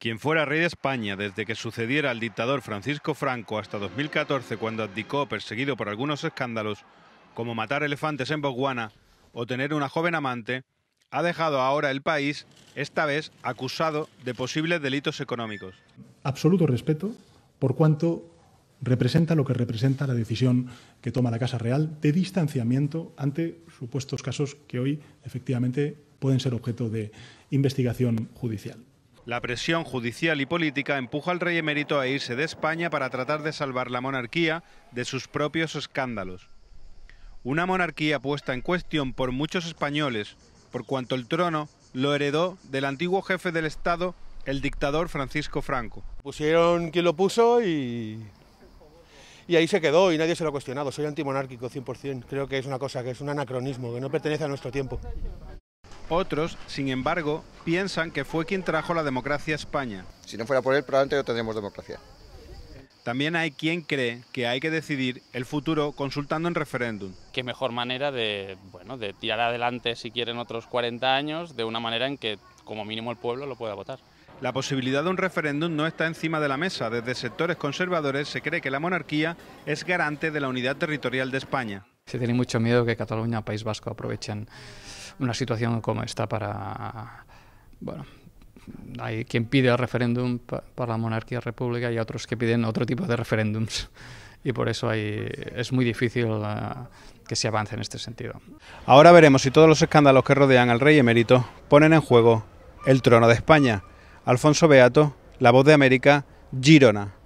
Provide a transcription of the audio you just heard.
quien fuera rey de España desde que sucediera al dictador Francisco Franco hasta 2014 cuando abdicó perseguido por algunos escándalos, como matar elefantes en Botswana o tener una joven amante, ha dejado ahora el país, esta vez acusado de posibles delitos económicos. Absoluto respeto por cuanto representa lo que representa la decisión que toma la Casa Real de distanciamiento ante supuestos casos que hoy efectivamente pueden ser objeto de investigación judicial. La presión judicial y política empuja al rey emérito a irse de España para tratar de salvar la monarquía de sus propios escándalos. Una monarquía puesta en cuestión por muchos españoles, por cuanto el trono lo heredó del antiguo jefe del Estado, el dictador Francisco Franco. Pusieron quien lo puso y, y ahí se quedó y nadie se lo ha cuestionado. Soy antimonárquico 100%. Creo que es una cosa que es un anacronismo, que no pertenece a nuestro tiempo. Otros, sin embargo, piensan que fue quien trajo la democracia a España. Si no fuera por él, probablemente no tendríamos democracia. También hay quien cree que hay que decidir el futuro consultando en referéndum. Qué mejor manera de, bueno, de tirar adelante, si quieren, otros 40 años de una manera en que, como mínimo, el pueblo lo pueda votar. La posibilidad de un referéndum no está encima de la mesa. Desde sectores conservadores se cree que la monarquía es garante de la unidad territorial de España. Se tiene mucho miedo que Cataluña, País Vasco aprovechen una situación como esta para, bueno, hay quien pide el referéndum para la monarquía república y otros que piden otro tipo de referéndums. Y por eso hay, es muy difícil eh, que se avance en este sentido. Ahora veremos si todos los escándalos que rodean al rey emérito ponen en juego el trono de España. Alfonso Beato, La Voz de América, Girona.